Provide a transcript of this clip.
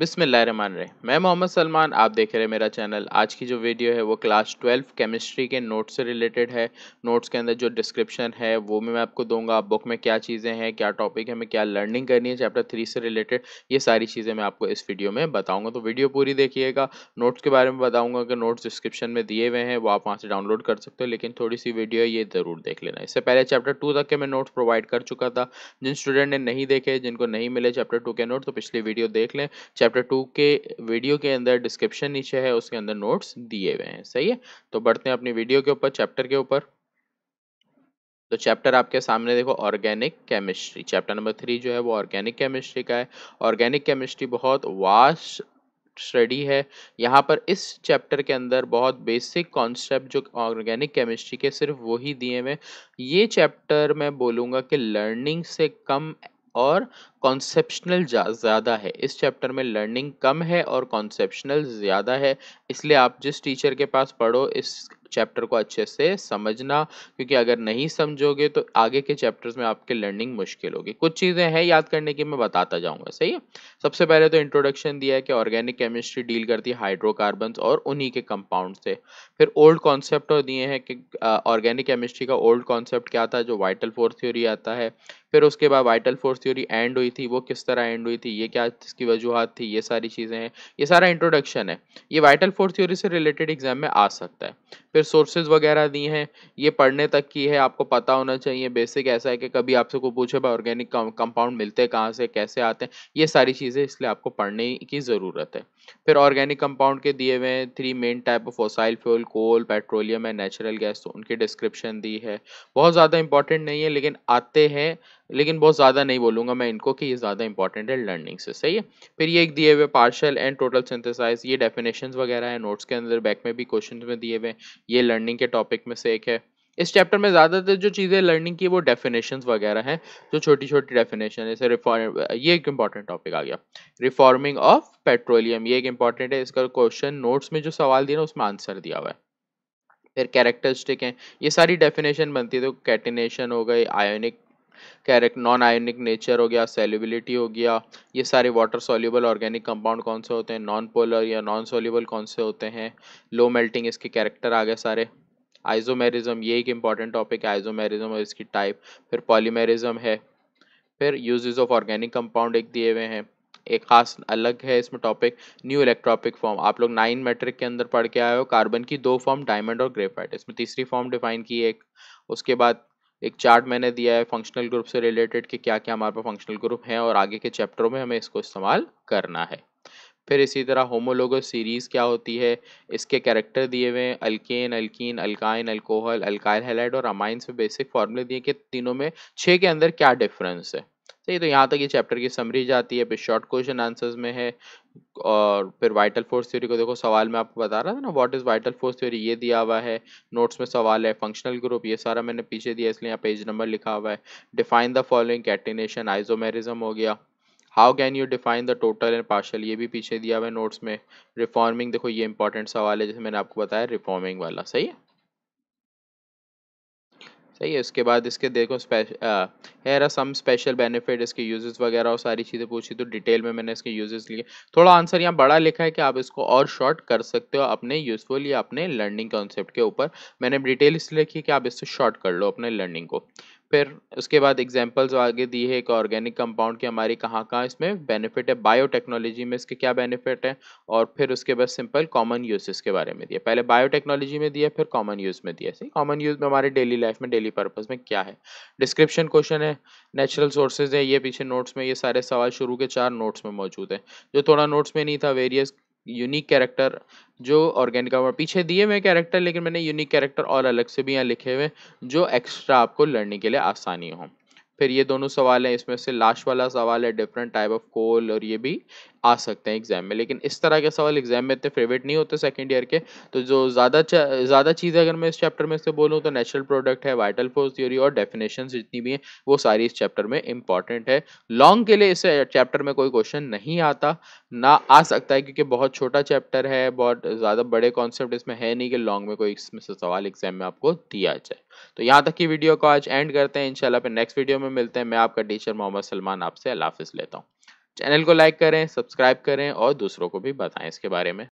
बिसमिल्ल मैं मोहम्मद सलमान आप देख रहे हैं मेरा चैनल आज की जो वीडियो है वो क्लास ट्वेल्व केमिस्ट्री के नोट्स से रिलेटेड है नोट्स के अंदर जो डिस्क्रिप्शन है वो भी मैं आपको दूंगा बुक में क्या चीज़ें हैं क्या टॉपिक है मैं क्या लर्निंग करनी है चैप्टर थ्री से रिलेटेड ये सारी चीज़ें मैं आपको इस वीडियो में बताऊँगा तो वीडियो पूरी देखिएगा नोट्स के बारे में बताऊँगा कि नोट्स डिस्क्रिप्शन में दिए हुए हैं वो आप वहाँ से डाउनलोड कर सकते हो लेकिन थोड़ी सी वीडियो ये ज़रूर देख लेना इससे पहले चैप्टर टू तक के मैं नोट्स प्रोवाइड कर चुका था जिन स्टूडेंट ने नहीं देखे जिनको नहीं मिले चैप्टर टू के नोट तो पिछली वीडियो देख लें चैप्टर टू के वीडियो के अंदर डिस्क्रिप्शन नीचे है उसके अंदर नोट्स दिए हुए हैं सही है तो बढ़ते हैं अपनी वीडियो के ऊपर चैप्टर के ऊपर तो चैप्टर आपके सामने देखो organic chemistry chapter number three जो है वो ऑर्गेनिक केमिस्ट्री का है ऑर्गेनिक केमिस्ट्री बहुत वास्ट स्टडी है यहाँ पर इस चैप्टर के अंदर बहुत बेसिक कॉन्सेप्ट जो ऑर्गेनिक केमिस्ट्री के सिर्फ वही दिए हुए ये चैप्टर मैं बोलूँगा कि लर्निंग से कम और कॉन्सेप्शनल ज़्यादा है इस चैप्टर में लर्निंग कम है और कॉन्सेप्शनल ज़्यादा है इसलिए आप जिस टीचर के पास पढ़ो इस चैप्टर को अच्छे से समझना क्योंकि अगर नहीं समझोगे तो आगे के चैप्टर्स में आपके लर्निंग मुश्किल होगी कुछ चीज़ें हैं याद करने की मैं बताता जाऊंगा सही है सबसे पहले तो इंट्रोडक्शन दिया है कि ऑर्गेनिक केमिस्ट्री डील करती है हाइड्रोकार्बन और उन्हीं के कंपाउंड से फिर ओल्ड कॉन्सेप्ट दिए हैं कि ऑर्गेनिक केमिस्ट्री का ओल्ड कॉन्सेप्ट क्या था जो वाइटल फोर्स थ्योरी आता है फिर उसके बाद वाइटल फोर्स थ्योरी एंड हुई थी वो किस तरह एंड हुई थी ये क्या इसकी वजूहत थी ये सारी चीज़ें हैं ये सारा इंट्रोडक्शन है ये वाइटल फोर्स थ्योरी से रिलेटेड एग्जाम में आ सकता है फिर सोर्सेज वगैरह दी हैं ये पढ़ने तक की है आपको पता होना चाहिए बेसिक ऐसा है कि कभी आपसे कोई पूछे भाई ऑर्गेनिक कंपाउंड मिलते हैं कहाँ से कैसे आते हैं ये सारी चीज़ें इसलिए आपको पढ़ने की ज़रूरत है फिर ऑर्गेनिक कंपाउंड के दिए हुए हैं three main type of fossil fuel coal petroleum and natural gas तो उनकी डिस्क्रिप्शन दी है बहुत ज़्यादा इंपॉर्टेंट नहीं है लेकिन आते हैं लेकिन बहुत ज़्यादा नहीं बोलूंगा मैं इनको कि ये ज़्यादा इंपॉर्टेंट है लर्निंग से सही है फिर ये एक दिए हुए पार्शल एंड टोटल सिंथेसाइज ये डेफिनेशन वगैरह है नोट्स के अंदर बैक में भी क्वेश्चन में दिए हुए ये लर्निंग के टॉपिक में से एक है इस चैप्टर में ज़्यादातर जो चीज़ें लर्निंग की वो डेफिनेशन वगैरह हैं जो छोटी छोटी डेफिनेशन जैसे रिफॉर्म ये एक इंपॉर्टेंट टॉपिक आ गया रिफॉर्मिंग ऑफ पेट्रोलियम ये एक इंपॉर्टेंट है इसका क्वेश्चन नोट्स में जो सवाल दिया ना उसमें आंसर दिया हुआ है फिर कैरेक्टरिस्टिक हैं ये सारी डेफिनेशन बनती है तो कैटिनेशन हो गई ionic character non ionic nature हो गया सेलिबिलिटी हो गया ये सारे वाटर सोल्यूबल ऑर्गेनिक कंपाउंड कौन से होते हैं नॉन पोलर या नॉन सोल्यूबल कौन से होते हैं लो मेल्टिंग इसके कैरेक्टर आ गए सारे आइजोमेरिज्म ये एक इंपॉर्टेंट टॉपिक है आइजोमेरिज्म और इसकी टाइप फिर पॉलीमेरिज्म है फिर यूजेज ऑफ ऑर्गेनिक कंपाउंड एक दिए हुए हैं एक खास अलग है इसमें टॉपिक न्यू इलेक्ट्रॉपिक फॉर्म आप लोग नाइन मेट्रिक के अंदर पढ़ के आए हो कार्बन की दो फॉर्म डायमंड और ग्रेफाइट इसमें तीसरी फॉर्म डिफाइन की एक उसके बाद एक चार्ट मैंने दिया है फंक्शनल ग्रुप से रिलेटेड कि क्या क्या हमारे पास फंक्शनल ग्रुप हैं और आगे के चैप्टरों में हमें इसको इस्तेमाल करना है फिर इसी तरह होमोलोगो सीरीज़ क्या होती है इसके कैरेक्टर दिए हुए हैं alkane alkene alkyne alcohol alkyl halide और अमाइन से बेसिक फार्मूले दिए कि तीनों में छः के अंदर क्या डिफरेंस है सही तो यहाँ तक ये चैप्टर की समरी जाती है फिर शॉर्ट क्वेश्चन आंसर्स में है और फिर वाइटल फोर्स थ्योरी को देखो सवाल मैं आपको बता रहा था ना what is vital force theory ये दिया हुआ है नोट्स में सवाल है फंक्शनल ग्रुप ये सारा मैंने पीछे दिया इसलिए यहाँ पेज नंबर लिखा हुआ है define the following catenation isomerism हो गया how can you define the total and partial ये भी पीछे दिया हुआ है नोट्स में रिफॉर्मिंग देखो ये इंपॉर्टेंट सवाल है जैसे मैंने आपको बताया रिफॉर्मिंग वाला सही है सही है उसके बाद इसके देखो special here some special benefit इसके यूजेस वगैरह और सारी चीज़ें पूछी तो डिटेल में मैंने इसके यूजेस लिए थोड़ा आंसर यहाँ बड़ा लिखा है कि आप इसको और शॉर्ट कर सकते हो अपने यूजफुल या अपने लर्निंग कॉन्सेप्ट के ऊपर मैंने डिटेल इसलिए लिखी कि आप इससे शॉर्ट कर लो अपने लर्निंग को फिर उसके बाद एग्जाम्पल्स आगे दिए है एक ऑर्गेनिक कंपाउंड के हमारी कहाँ कहाँ इसमें बेनिफिट है बायोटेक्नोलॉजी में इसके क्या बेनिफिट है और फिर उसके बाद सिंपल कॉमन यूज़ के बारे में दिया पहले बायोटेक्नोलॉजी में दिया फिर कॉमन यूज़ में दिया सही कॉमन यूज़ में हमारे डेली लाइफ में डेली पर्पज़ में क्या है डिस्क्रिप्शन क्वेश्चन है नेचुरल सोर्सेज है ये पीछे नोट्स में ये सारे सवाल शुरू के चार नोट्स में मौजूद है जो थोड़ा नोट्स में नहीं था वेरियस यूनिक कैरेक्टर जो ऑर्गेनिक पीछे दिए हुए कैरेक्टर लेकिन मैंने यूनिक कैरेक्टर और अलग से भी यहाँ लिखे हुए जो एक्स्ट्रा आपको लड़ने के लिए आसानी हो फिर ये दोनों सवाल हैं इसमें से लास्ट वाला सवाल है डिफरेंट टाइप ऑफ कोल और ये भी आ सकते हैं एग्जाम में लेकिन इस तरह के सवाल एग्जाम में इतने फेवरेट नहीं होते सेकेंड ईयर के तो जो ज़्यादा ज़्यादा चीज़ें अगर मैं इस चैप्टर में से बोलूँ तो नेचुरल प्रोडक्ट है वाइटल फोर्स थ्योरी और डेफिनेशन जितनी भी हैं वो सारी इस चैप्टर में इंपॉर्टेंट है लॉन्ग के लिए इस चैप्टर में कोई क्वेश्चन नहीं आता ना आ सकता है क्योंकि बहुत छोटा चैप्टर है बहुत ज़्यादा बड़े कॉन्सेप्ट इसमें है नहीं कि लॉन्ग में कोई इसमें से सवाल एग्जाम में आपको दिया जाए तो यहाँ तक की वीडियो को आज एंड करते हैं इंशाल्लाह फिर नेक्स्ट वीडियो में मिलते हैं मैं आपका टीचर मोहम्मद सलमान आपसे अलाफिस लेता हूँ चैनल को लाइक करें सब्सक्राइब करें और दूसरों को भी बताएं इसके बारे में